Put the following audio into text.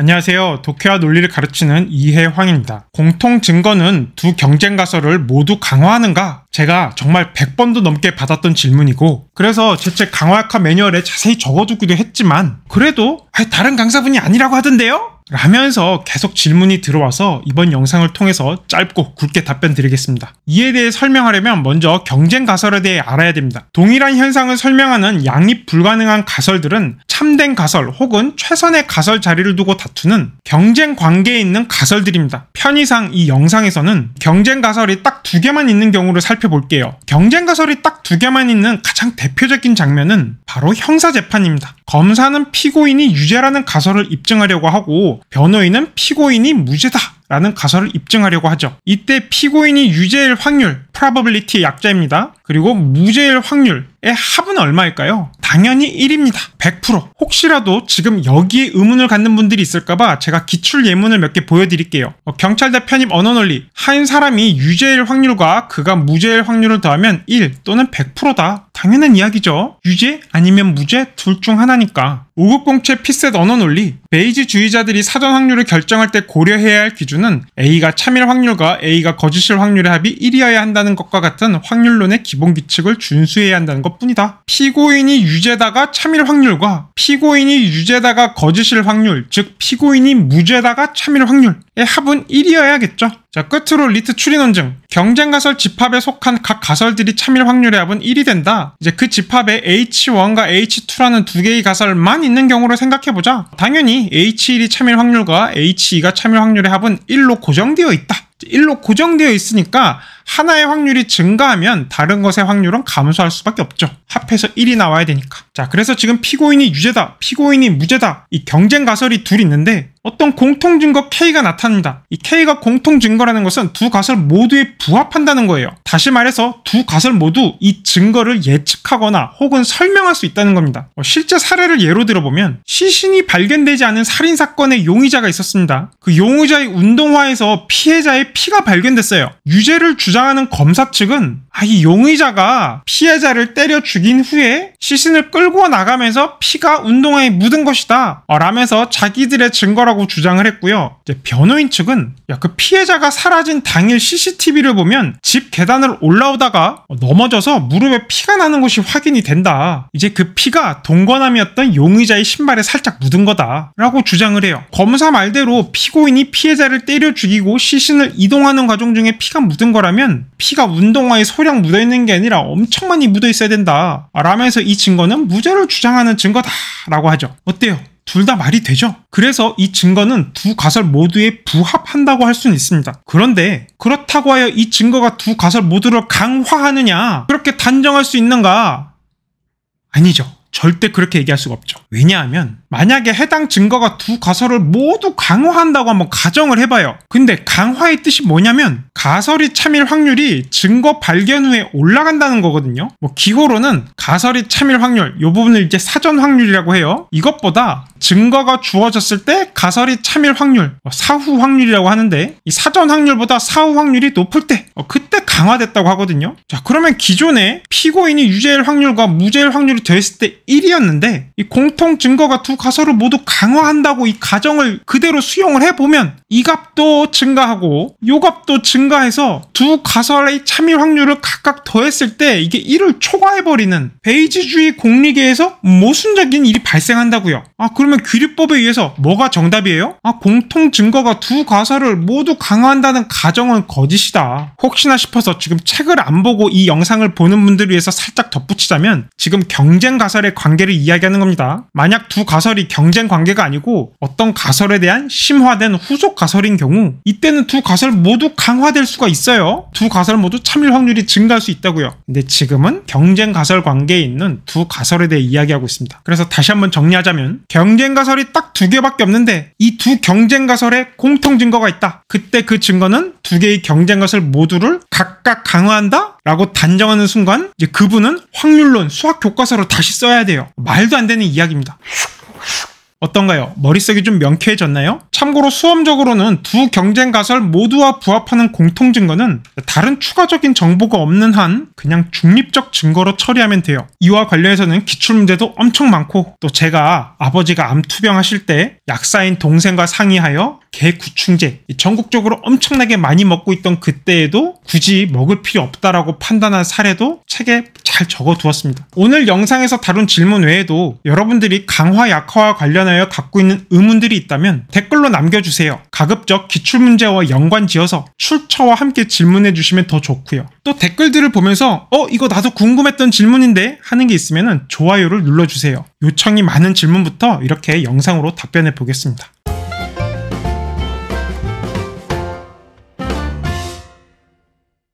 안녕하세요. 독해와 논리를 가르치는 이해황입니다. 공통 증거는 두 경쟁 가설을 모두 강화하는가? 제가 정말 100번도 넘게 받았던 질문이고 그래서 제 책 강화학화 매뉴얼에 자세히 적어두기도 했지만 그래도 다른 강사분이 아니라고 하던데요? 라면서 계속 질문이 들어와서 이번 영상을 통해서 짧고 굵게 답변 드리겠습니다. 이에 대해 설명하려면 먼저 경쟁 가설에 대해 알아야 됩니다. 동일한 현상을 설명하는 양립 불가능한 가설들은 참된 가설 혹은 최선의 가설 자리를 두고 다투는 경쟁 관계에 있는 가설들입니다. 편의상 이 영상에서는 경쟁 가설이 딱 두 개만 있는 경우를 살펴볼게요. 경쟁 가설이 딱 두 개만 있는 가장 대표적인 장면은 바로 형사 재판입니다. 검사는 피고인이 유죄라는 가설을 입증하려고 하고 변호인은 피고인이 무죄다 라는 가설을 입증하려고 하죠. 이때 피고인이 유죄일 확률, probability의 약자입니다. 그리고 무죄일 확률의 합은 얼마일까요? 당연히 1입니다. 100%. 혹시라도 지금 여기에 의문을 갖는 분들이 있을까봐 제가 기출 예문을 몇 개 보여드릴게요. 어, 경찰대 편입 언어 논리. 한 사람이 유죄일 확률과 그가 무죄일 확률을 더하면 1 또는 100%다. 당연한 이야기죠. 유죄 아니면 무죄 둘 중 하나니까. 5급 공채 피셋 언어 논리 베이지 주의자들이 사전 확률을 결정할 때 고려해야 할 기준은 A가 참일 확률과 A가 거짓일 확률의 합이 1이어야 한다는 것과 같은 확률론의 기본 규칙을 준수해야 한다는 것뿐이다. 피고인이 유죄다가 참일 확률과 피고인이 유죄다가 거짓일 확률 즉 피고인이 무죄다가 참일 확률의 합은 1이어야겠죠. 자 끝으로 리트 추리논증 경쟁 가설 집합에 속한 각 가설들이 참일 확률의 합은 1이 된다 이제 그 집합에 H1과 H2라는 두 개의 가설만 있는 경우를 생각해보자 당연히 H1이 참일 확률과 H2가 참일 확률의 합은 1로 고정되어 있다 1로 고정되어 있으니까 하나의 확률이 증가하면 다른 것의 확률은 감소할 수밖에 없죠. 합해서 1이 나와야 되니까. 자, 그래서 지금 피고인이 유죄다, 피고인이 무죄다, 이 경쟁 가설이 둘 있는데 어떤 공통 증거 K가 나타납니다. 이 K가 공통 증거라는 것은 두 가설 모두에 부합한다는 거예요. 다시 말해서 두 가설 모두 이 증거를 예측하거나 혹은 설명할 수 있다는 겁니다. 어, 실제 사례를 예로 들어보면 시신이 발견되지 않은 살인 사건의 용의자가 있었습니다. 그 용의자의 운동화에서 피해자의 피가 발견됐어요. 유죄를 주장하는 검사 측은 아, 이 용의자가 피해자를 때려 죽인 후에 시신을 끌고 나가면서 피가 운동화에 묻은 것이다 어, 라면서 자기들의 증거라고 주장을 했고요. 변호인 측은 야, 그 피해자가 사라진 당일 CCTV를 보면 집 계단 계단을 올라오다가 넘어져서 무릎에 피가 나는 것이 확인이 된다. 이제 그 피가 동거남이었던 용의자의 신발에 살짝 묻은 거다. 라고 주장을 해요. 검사 말대로 피고인이 피해자를 때려 죽이고 시신을 이동하는 과정 중에 피가 묻은 거라면 피가 운동화에 소량 묻어있는 게 아니라 엄청 많이 묻어있어야 된다. 라면서 이 증거는 무죄를 주장하는 증거다. 라고 하죠. 어때요? 둘다 말이 되죠. 그래서 이 증거는 두 가설 모두에 부합한다고 할 수는 있습니다. 그런데 그렇다고 하여 이 증거가 두 가설 모두를 강화하느냐 그렇게 단정할 수 있는가? 아니죠. 절대 그렇게 얘기할 수가 없죠. 왜냐하면 만약에 해당 증거가 두 가설을 모두 강화한다고 한번 가정을 해봐요. 근데 강화의 뜻이 뭐냐면 가설이 참일 확률이 증거 발견 후에 올라간다는 거거든요. 뭐 기호로는 가설이 참일 확률, 이 부분을 이제 사전 확률이라고 해요. 이것보다 증거가 주어졌을 때 가설이 참일 확률, 뭐 사후 확률이라고 하는데 이 사전 확률보다 사후 확률이 높을 때 어, 그때 강화됐다고 하거든요. 자 그러면 기존에 피고인이 유죄일 확률과 무죄일 확률이 됐을 때 1이었는데 이 공통 증거가 두 가서를 모두 강화한다고 이 가정을 그대로 수용을 해보면 이 값도 증가하고 요 값도 증가해서 두 가설의 참일 확률을 각각 더했을 때 이게 1을 초과해버리는 베이지주의 공리계에서 모순적인 일이 발생한다고요. 아 그러면 규리법에 의해서 뭐가 정답이에요? 아 공통 증거가 두 가설을 모두 강화한다는 가정은 거짓이다. 혹시나 싶어서 지금 책을 안 보고 이 영상을 보는 분들 위해서 살짝 덧붙이자면 지금 경쟁 가설의 관계를 이야기하는 겁니다. 만약 두 가설 가설이 경쟁 관계가 아니고 어떤 가설에 대한 심화된 후속 가설인 경우 이때는 두 가설 모두 강화될 수가 있어요. 두 가설 모두 참일 확률이 증가할 수 있다고요. 근데 지금은 경쟁 가설 관계에 있는 두 가설에 대해 이야기하고 있습니다. 그래서 다시 한번 정리하자면 경쟁 가설이 딱 두 개밖에 없는데 이 두 경쟁 가설에 공통 증거가 있다. 그때 그 증거는 두 개의 경쟁 가설 모두를 각각 강화한다? 라고 단정하는 순간 이제 그분은 확률론 수학 교과서로 다시 써야 돼요. 말도 안 되는 이야기입니다. 어떤가요? 머릿속이 좀 명쾌해졌나요? 참고로 수험적으로는 두 경쟁 가설 모두와 부합하는 공통 증거는 다른 추가적인 정보가 없는 한 그냥 중립적 증거로 처리하면 돼요. 이와 관련해서는 기출문제도 엄청 많고 또 제가 아버지가 암투병하실 때 약사인 동생과 상의하여 개구충제 전국적으로 엄청나게 많이 먹고 있던 그때에도 굳이 먹을 필요 없다라고 판단한 사례도 책에 잘 적어두었습니다. 오늘 영상에서 다룬 질문 외에도 여러분들이 강화 약화와 관련 관하여 갖고 있는 의문들이 있다면 댓글로 남겨주세요. 가급적 기출문제와 연관지어서 출처와 함께 질문해 주시면 더 좋고요. 또 댓글들을 보면서 어 이거 나도 궁금했던 질문인데 하는 게 있으면 좋아요를 눌러주세요. 요청이 많은 질문부터 이렇게 영상으로 답변해 보겠습니다.